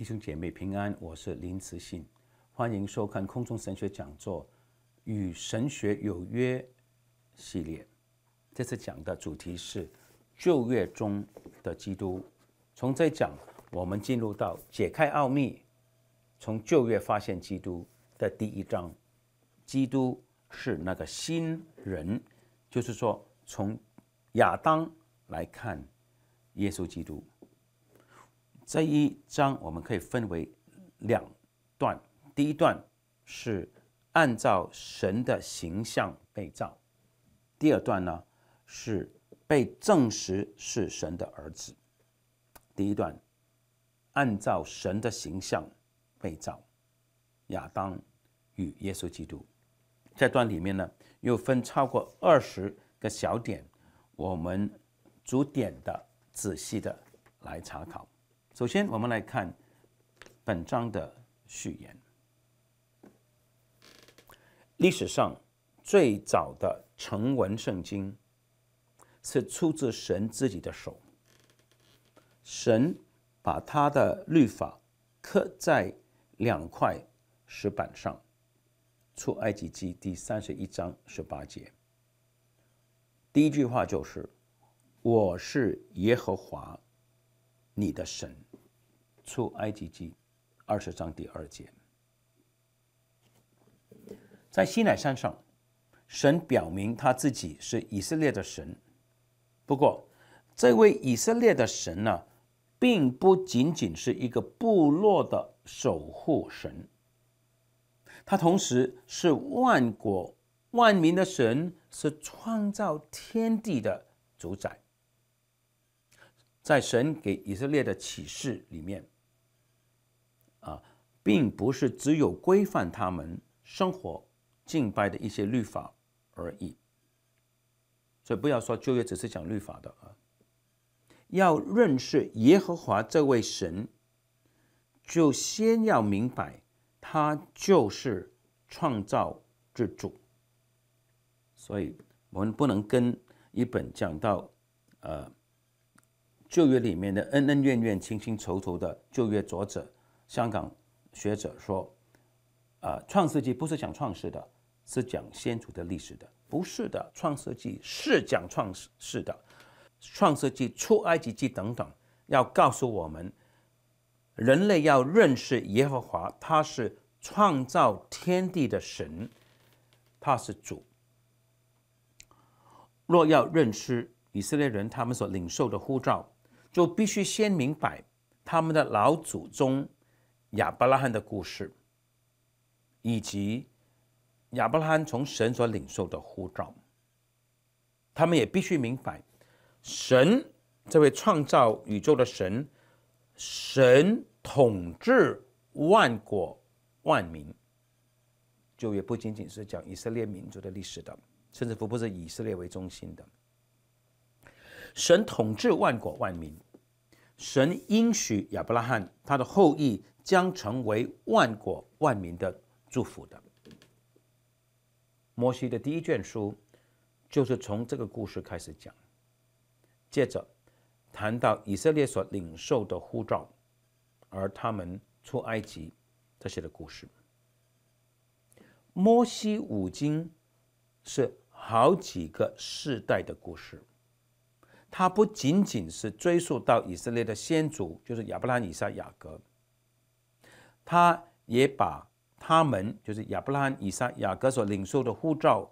弟兄姐妹平安，我是林慈信，欢迎收看空中神学讲座与神学有约系列。这次讲的主题是旧约中的基督。从这讲，我们进入到解开奥秘，从旧约发现基督的第一章。基督是那个新人，就是说从亚当来看耶稣基督。这一章我们可以分为两段。第一段是按照神的形象被造；第二段呢是被证实是神的儿子。第一段按照神的形象被造，亚当与耶稣基督。这段里面呢又分超过二十个小点，我们逐点的仔细的来查考。首先，我们来看本章的序言。历史上最早的成文圣经是出自神自己的手，神把他的律法刻在两块石板上，《出埃及记》第三十一章十八节，第一句话就是：“我是耶和华，你的神。”出埃及记二十章第二节，在西乃山上，神表明他自己是以色列的神。不过，这位以色列的神呢，并不仅仅是一个部落的守护神，他同时是万国万民的神，是创造天地的主宰。在神给以色列的启示里面。啊，并不是只有规范他们生活、敬拜的一些律法而已，所以不要说旧约只是讲律法的啊，要认识耶和华这位神，就先要明白他就是创造之主，所以我们不能跟一本讲到呃旧约里面的恩恩怨怨、情情仇仇的旧约作者。香港学者说：“呃，《创世纪》不是讲创世的，是讲先祖的历史的。不是的，《创世纪》是讲创世的，《创世纪》出埃及记等等，要告诉我们人类要认识耶和华，他是创造天地的神，他是主。若要认识以色列人他们所领受的护照，就必须先明白他们的老祖宗。”亚伯拉罕的故事，以及亚伯拉罕从神所领受的呼召，他们也必须明白，神这位创造宇宙的神，神统治万国万民，就也不仅仅是讲以色列民族的历史的，甚至不不是以色列为中心的。神统治万国万民，神应许亚伯拉罕他的后裔。将成为万国万民的祝福的。摩西的第一卷书就是从这个故事开始讲，接着谈到以色列所领受的呼召，而他们出埃及这些的故事。摩西五经是好几个世代的故事，它不仅仅是追溯到以色列的先祖，就是亚伯拉罕、以撒、雅各。他也把他们，就是亚伯拉罕以上雅各所领受的护照，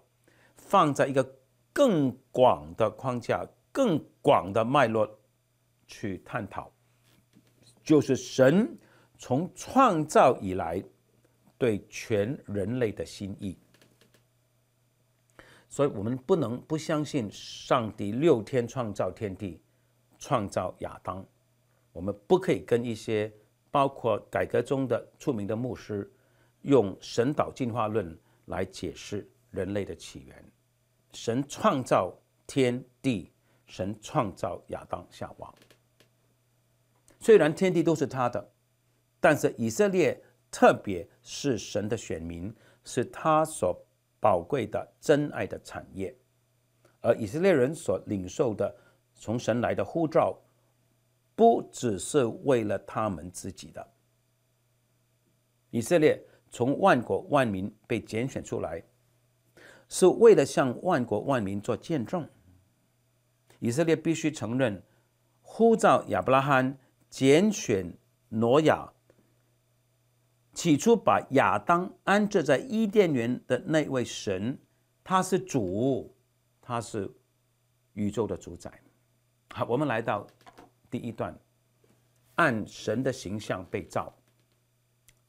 放在一个更广的框架、更广的脉络去探讨，就是神从创造以来对全人类的心意。所以，我们不能不相信上帝六天创造天地，创造亚当，我们不可以跟一些。包括改革中的著名的牧师，用神导进化论来解释人类的起源。神创造天地，神创造亚当夏娃。虽然天地都是他的，但是以色列，特别是神的选民，是他所宝贵的、真爱的产业。而以色列人所领受的，从神来的护照。不只是为了他们自己的。以色列从万国万民被拣选出来，是为了向万国万民做见证。以色列必须承认，呼召亚伯拉罕、拣选挪亚，起初把亚当安置在伊甸园的那位神，他是主，他是宇宙的主宰。好，我们来到。第一段，按神的形象被造，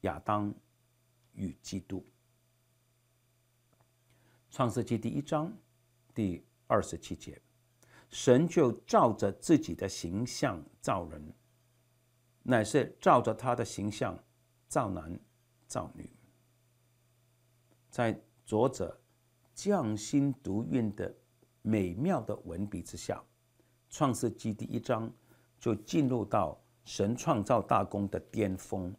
亚当与基督。创世纪第一章第二十七节，神就照着自己的形象造人，乃是照着他的形象造男造女。在作者匠心独运的美妙的文笔之下，《创世纪》第一章。就进入到神创造大功的巅峰，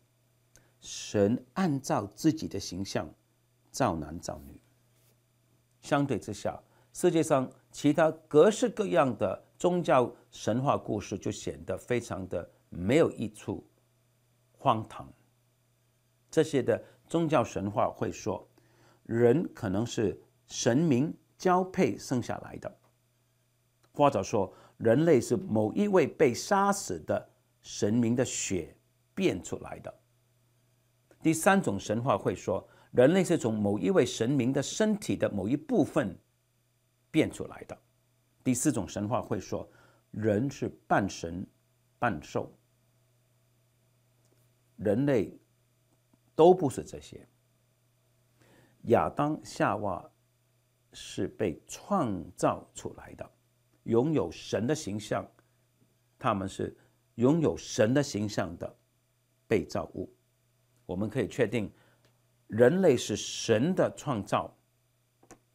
神按照自己的形象造男造女。相对之下，世界上其他各式各样的宗教神话故事就显得非常的没有益处、荒唐。这些的宗教神话会说，人可能是神明交配生下来的，或者说。人类是某一位被杀死的神明的血变出来的。第三种神话会说，人类是从某一位神明的身体的某一部分变出来的。第四种神话会说，人是半神半兽。人类都不是这些。亚当夏娃是被创造出来的。拥有神的形象，他们是拥有神的形象的被造物。我们可以确定，人类是神的创造，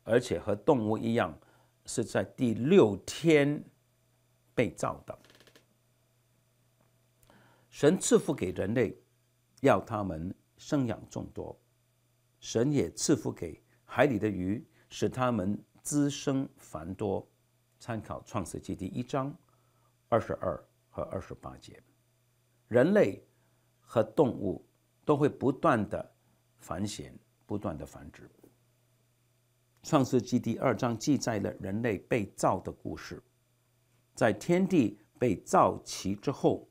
而且和动物一样，是在第六天被造的。神赐福给人类，要他们生养众多；神也赐福给海里的鱼，使他们滋生繁多。参考《创世纪》第一章二十二和二十八节，人类和动物都会不断的繁衍，不断的繁殖。《创世纪》第二章记载了人类被造的故事，在天地被造齐之后，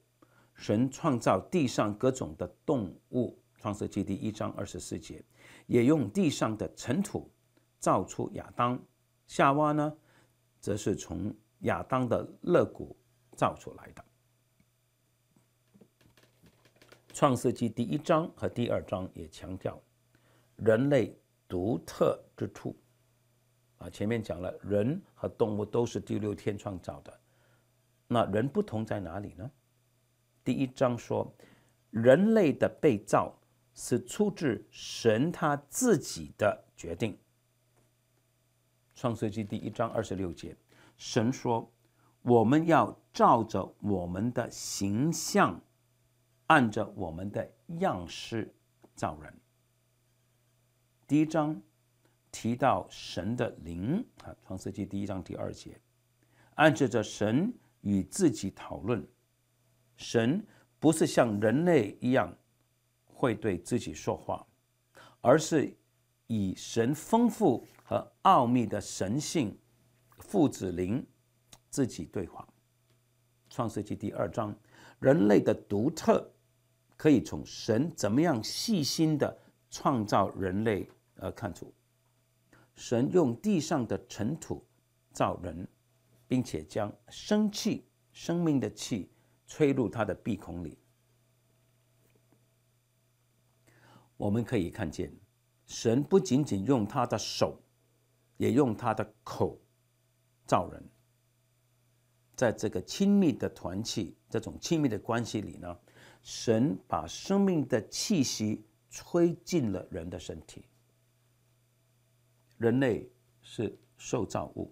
神创造地上各种的动物，《创世纪》第一章二十四节，也用地上的尘土造出亚当、夏娃呢？则是从亚当的肋骨造出来的。创世纪第一章和第二章也强调人类独特之处。啊，前面讲了，人和动物都是第六天创造的，那人不同在哪里呢？第一章说，人类的被造是出自神他自己的决定。创世纪第一章二十六节。神说：“我们要照着我们的形象，按着我们的样式造人。”第一章提到神的灵啊，《创世纪》第一章第二节，暗示着神与自己讨论。神不是像人类一样会对自己说话，而是以神丰富和奥秘的神性。父子灵自己对话，《创世纪》第二章，人类的独特可以从神怎么样细心的创造人类而看出。神用地上的尘土造人，并且将生气、生命的气吹入他的鼻孔里。我们可以看见，神不仅仅用他的手，也用他的口。造人，在这个亲密的团契、这种亲密的关系里呢，神把生命的气息吹进了人的身体。人类是受造物，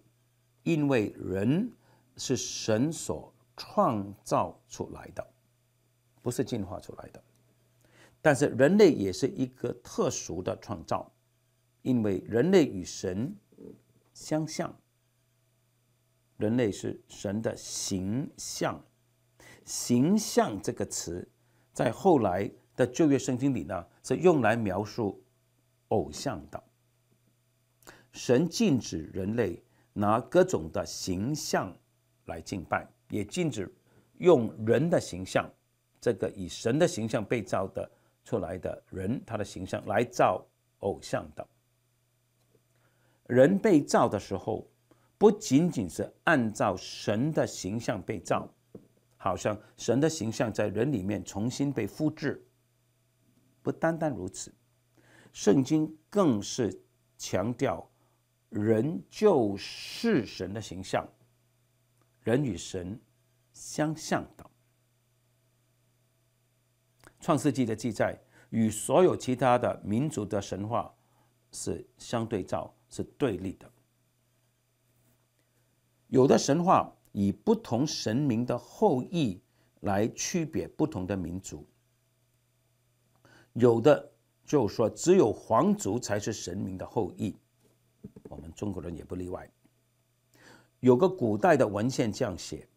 因为人是神所创造出来的，不是进化出来的。但是，人类也是一个特殊的创造，因为人类与神相像。人类是神的形象，形象这个词在后来的旧约圣经里呢，是用来描述偶像的。神禁止人类拿各种的形象来敬拜，也禁止用人的形象，这个以神的形象被造的出来的人，他的形象来造偶像的。人被造的时候。不仅仅是按照神的形象被造，好像神的形象在人里面重新被复制。不单单如此，圣经更是强调人就是神的形象，人与神相像的。创世纪的记载与所有其他的民族的神话是相对照、是对立的。有的神话以不同神明的后裔来区别不同的民族，有的就说只有皇族才是神明的后裔，我们中国人也不例外。有个古代的文献这样写：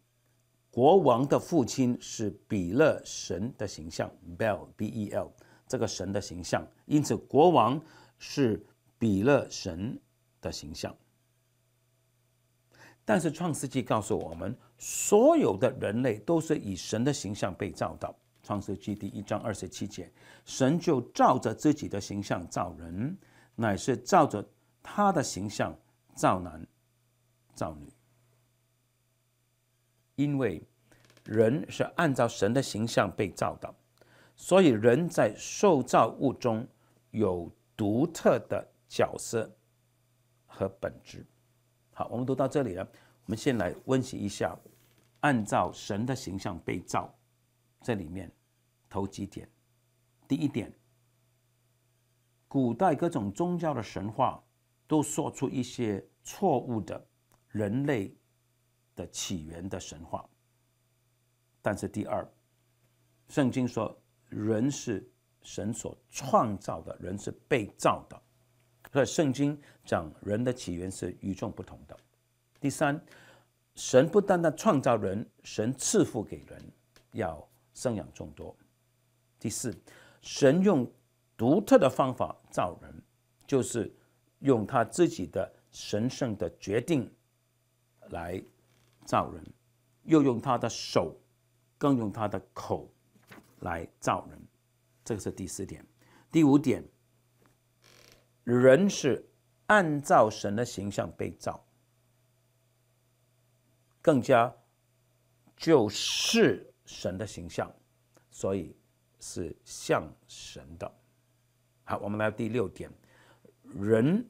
国王的父亲是比勒神的形象，bel b e l 这个神的形象，因此国王是比勒神的形象。但是《创世纪》告诉我们，所有的人类都是以神的形象被造的。《创世纪》第一章二十七节：“神就照着自己的形象造人，乃是照着他的形象造男造女。”因为人是按照神的形象被造的，所以人在受造物中有独特的角色和本质。好，我们都到这里了。我们先来温习一下，按照神的形象被造。这里面头几点，第一点，古代各种宗教的神话都说出一些错误的人类的起源的神话。但是第二，圣经说人是神所创造的，人是被造的。所以圣经讲人的起源是与众不同的。第三，神不单单创造人，神赐福给人，要生养众多。第四，神用独特的方法造人，就是用他自己的神圣的决定来造人，又用他的手，更用他的口来造人。这个是第四点。第五点。人是按照神的形象被造，更加就是神的形象，所以是像神的。好，我们来第六点，人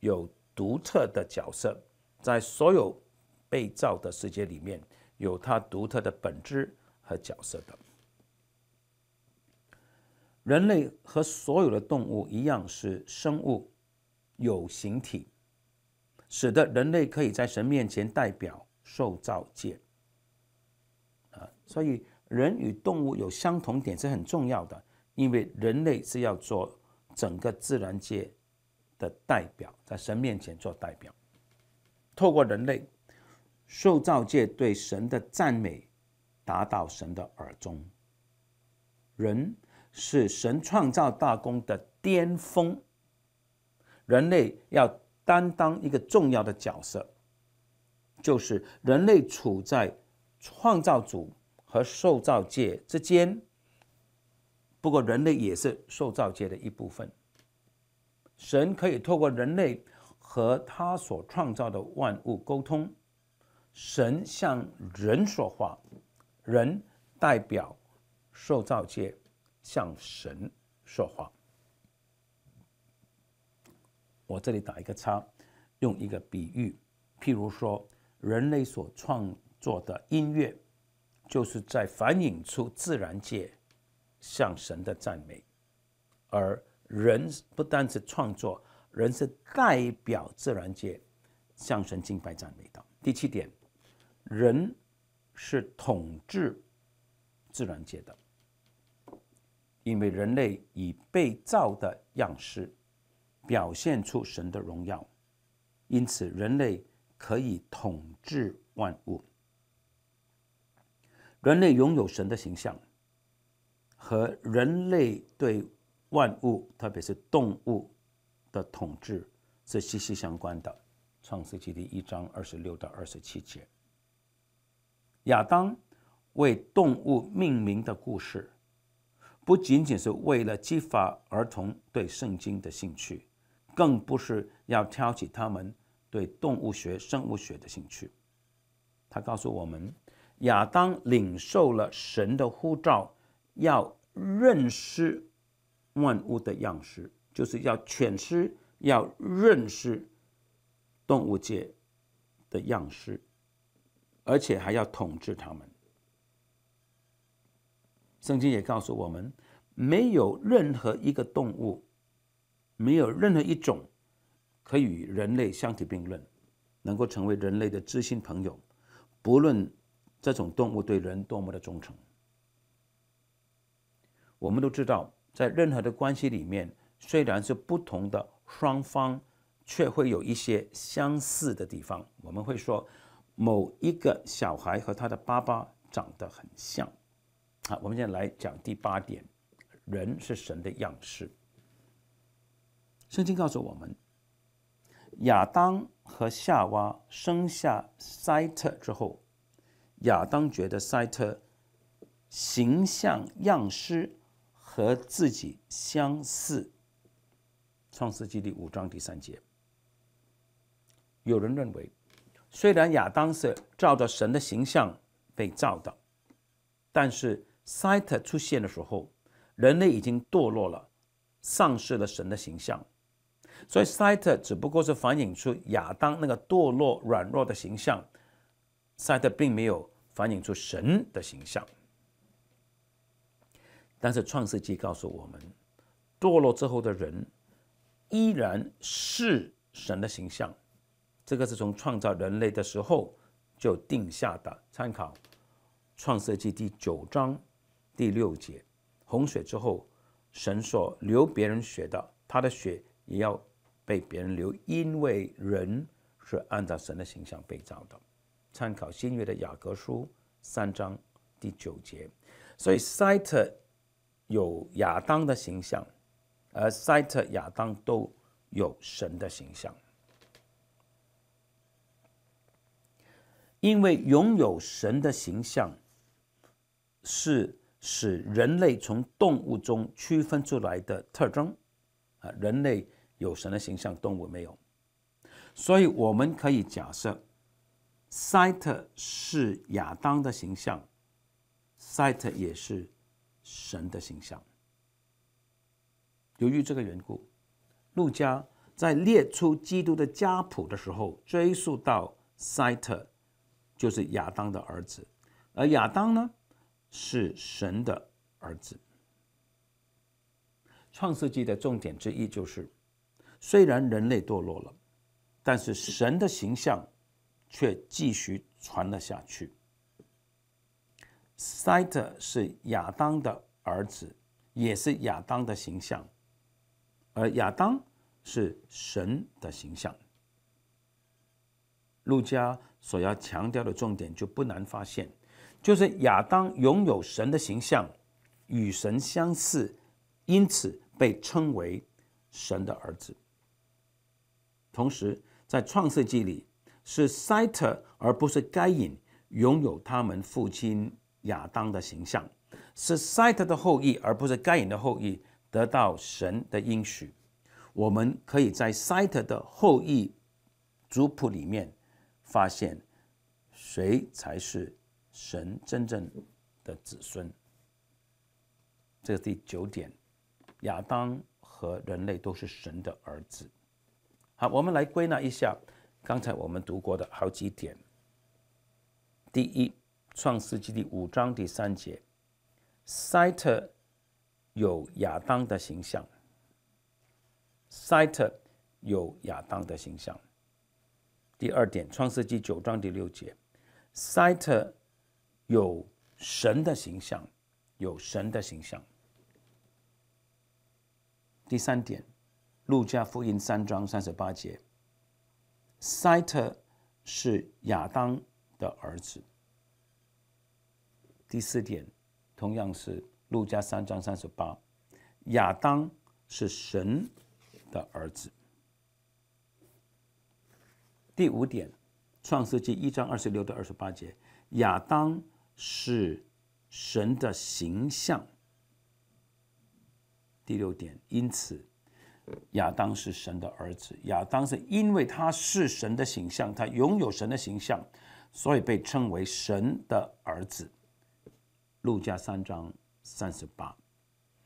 有独特的角色，在所有被造的世界里面，有他独特的本质和角色的。人类和所有的动物一样是生物，有形体，使得人类可以在神面前代表受造界。啊，所以人与动物有相同点是很重要的，因为人类是要做整个自然界的代表，在神面前做代表，透过人类，受造界对神的赞美达到神的耳中，人。是神创造大功的巅峰。人类要担当一个重要的角色，就是人类处在创造主和受造界之间。不过，人类也是受造界的一部分。神可以透过人类和他所创造的万物沟通。神向人说话，人代表受造界。向神说话，我这里打一个叉，用一个比喻，譬如说，人类所创作的音乐，就是在反映出自然界向神的赞美，而人不单是创作，人是代表自然界向神敬拜、赞美。的第七点，人是统治自然界的。因为人类以被造的样式表现出神的荣耀，因此人类可以统治万物。人类拥有神的形象，和人类对万物，特别是动物的统治，是息息相关的。创世纪第一章二十六到二十七节，亚当为动物命名的故事。不仅仅是为了激发儿童对圣经的兴趣，更不是要挑起他们对动物学、生物学的兴趣。他告诉我们，亚当领受了神的呼召，要认识万物的样式，就是要诠释、要认识动物界的样式，而且还要统治他们。圣经也告诉我们，没有任何一个动物，没有任何一种，可以与人类相提并论，能够成为人类的知心朋友。不论这种动物对人多么的忠诚，我们都知道，在任何的关系里面，虽然是不同的双方，却会有一些相似的地方。我们会说，某一个小孩和他的爸爸长得很像。好，我们现在来讲第八点，人是神的样式。圣经告诉我们，亚当和夏娃生下塞特之后，亚当觉得塞特形象样式和自己相似。创世纪第五章第三节。有人认为，虽然亚当是照着神的形象被造的，但是。s 赛特出现的时候，人类已经堕落了，丧失了神的形象，所以 s 赛特只不过是反映出亚当那个堕落软弱的形象，s 赛特并没有反映出神的形象。但是《创世纪告诉我们，堕落之后的人依然是神的形象，这个是从创造人类的时候就定下的参考，《创世纪第九章。第六节，洪水之后，神所流别人血的，他的血也要被别人流，因为人是按照神的形象被造的。参考新约的雅各书三章第九节，所以赛特有亚当的形象，而赛特、亚当都有神的形象，因为拥有神的形象是。是人类从动物中区分出来的特征，啊，人类有神的形象，动物没有。所以我们可以假设，赛特是亚当的形象，赛特也是神的形象。由于这个缘故，路加在列出基督的家谱的时候，追溯到赛特，就是亚当的儿子，而亚当呢？是神的儿子。创世纪的重点之一就是，虽然人类堕落了，但是神的形象却继续传了下去。赛特是亚当的儿子，也是亚当的形象，而亚当是神的形象。路加所要强调的重点就不难发现。就是亚当拥有神的形象，与神相似，因此被称为神的儿子。同时，在创世纪里，是赛特而不是该隐拥有他们父亲亚当的形象，是赛特的后裔而不是该隐的后裔得到神的应许。我们可以在赛特的后裔族谱里面发现谁才是。神真正的子孙，这是第九点。亚当和人类都是神的儿子。好，我们来归纳一下刚才我们读过的好几点。第一，《创世纪》第五章第三节，塞特有亚当的形象。塞特有亚当的形象。第二点，《创世纪》九章第六节，塞特。有神的形象，有神的形象。第三点，路加福音三章三十八节，赛特是亚当的儿子。第四点，同样是路加三章三十八，亚当是神的儿子。第五点，创世纪》一章二十六到二十八节，亚当。是神的形象。第六点，因此亚当是神的儿子。亚当是因为他是神的形象，他拥有神的形象，所以被称为神的儿子。路加三章三十八。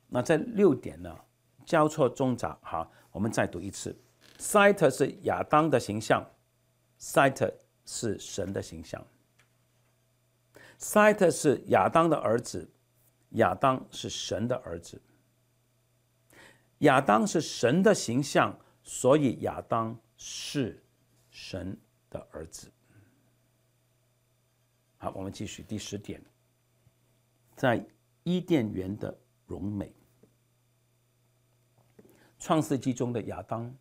那这六点呢？交错中杂。好，我们再读一次。Site 是亚当的形象，i t e 是神的形象。塞特是亚当的儿子，亚当是神的儿子。亚当是神的形象，所以亚当是神的儿子。好，我们继续第十点。在伊甸园的荣美，创世纪中的亚当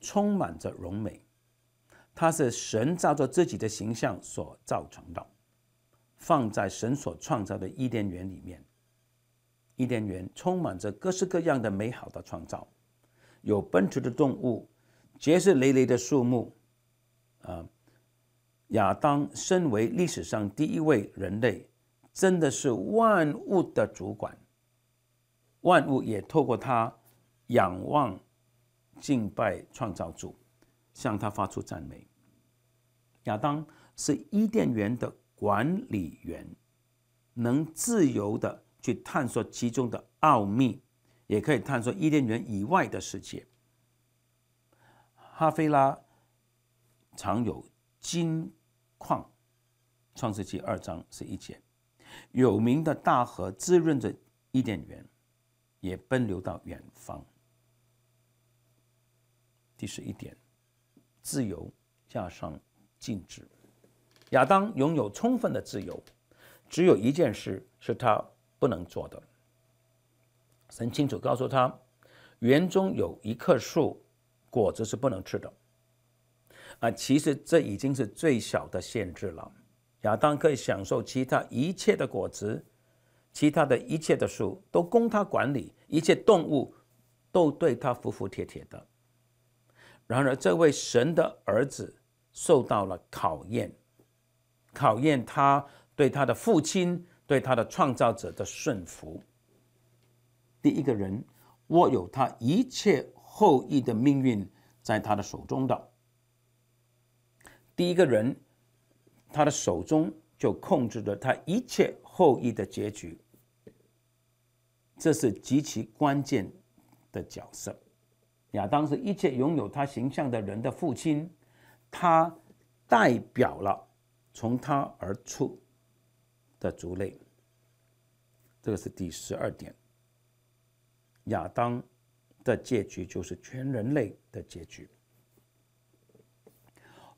充满着荣美，他是神照着自己的形象所造成的。放在神所创造的伊甸园里面。伊甸园充满着各式各样的美好的创造，有奔驰的动物，结实累累的树木。啊，亚当身为历史上第一位人类，真的是万物的主管，万物也透过他仰望、敬拜创造主，向他发出赞美。亚当是伊甸园的。管理员能自由的去探索其中的奥秘，也可以探索伊甸园以外的世界。哈菲拉藏有金矿，《创世纪》二章是一节。有名的大河滋润着伊甸园，也奔流到远方。第十一点，自由加上禁止。亚当拥有充分的自由，只有一件事是他不能做的。神清楚告诉他，园中有一棵树，果子是不能吃的。啊，其实这已经是最小的限制了。亚当可以享受其他一切的果子，其他的一切的树都供他管理，一切动物都对他服服帖帖的。然而，这位神的儿子受到了考验。考验他对他的父亲、对他的创造者的顺服。第一个人握有他一切后裔的命运，在他的手中的。第一个人，他的手中就控制着他一切后裔的结局。这是极其关键的角色。亚当是一切拥有他形象的人的父亲，他代表了。从他而出的族类，这个是第十二点。亚当的结局就是全人类的结局。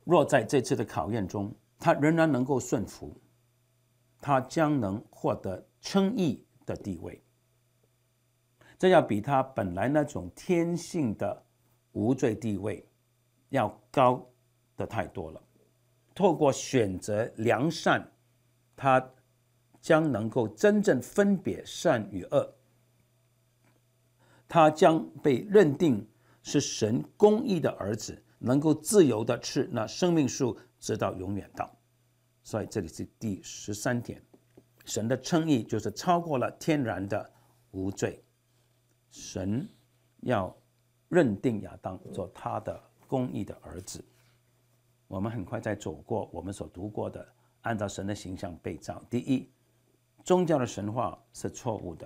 若在这次的考验中，他仍然能够顺服，他将能获得称义的地位。这要比他本来那种天性的无罪地位要高的太多了。透过选择良善，他将能够真正分别善与恶。他将被认定是神公义的儿子，能够自由的吃那生命树，直到永远到。所以这里是第十三点，神的称义就是超过了天然的无罪。神要认定亚当做他的公义的儿子。我们很快在走过我们所读过的，按照神的形象被造。第一，宗教的神话是错误的；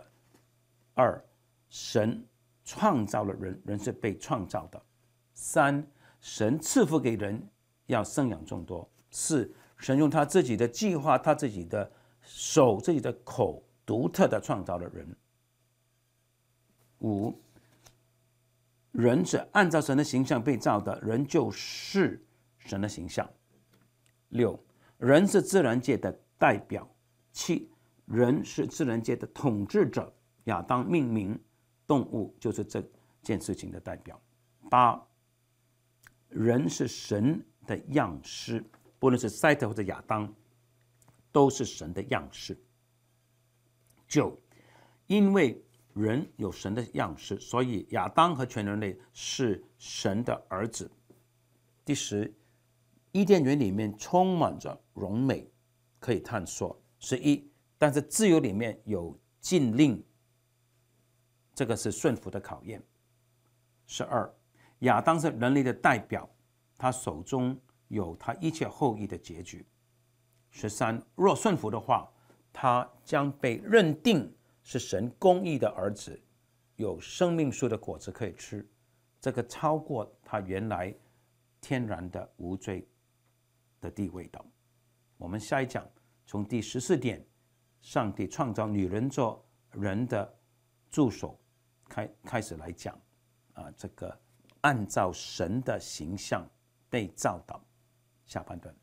二，神创造了人，人是被创造的；三，神赐福给人，要生养众多；四，神用他自己的计划、他自己的手、自己的口，独特的创造了人；五，人是按照神的形象被造的，人就是。神的形象。六，人是自然界的代表。七，人是自然界的统治者。亚当命名动物，就是这件事情的代表。八，人是神的样式，不论是赛特或者亚当，都是神的样式。九，因为人有神的样式，所以亚当和全人类是神的儿子。第十。伊甸园里面充满着荣美，可以探索。十一，但是自由里面有禁令，这个是顺服的考验。十二，亚当是人类的代表，他手中有他一切后裔的结局。十三，若顺服的话，他将被认定是神公义的儿子，有生命树的果子可以吃，这个超过他原来天然的无罪。的地位的。我们下一讲从第十四点，上帝创造女人做人的助手，开开始来讲，啊，这个按照神的形象被造的下半段。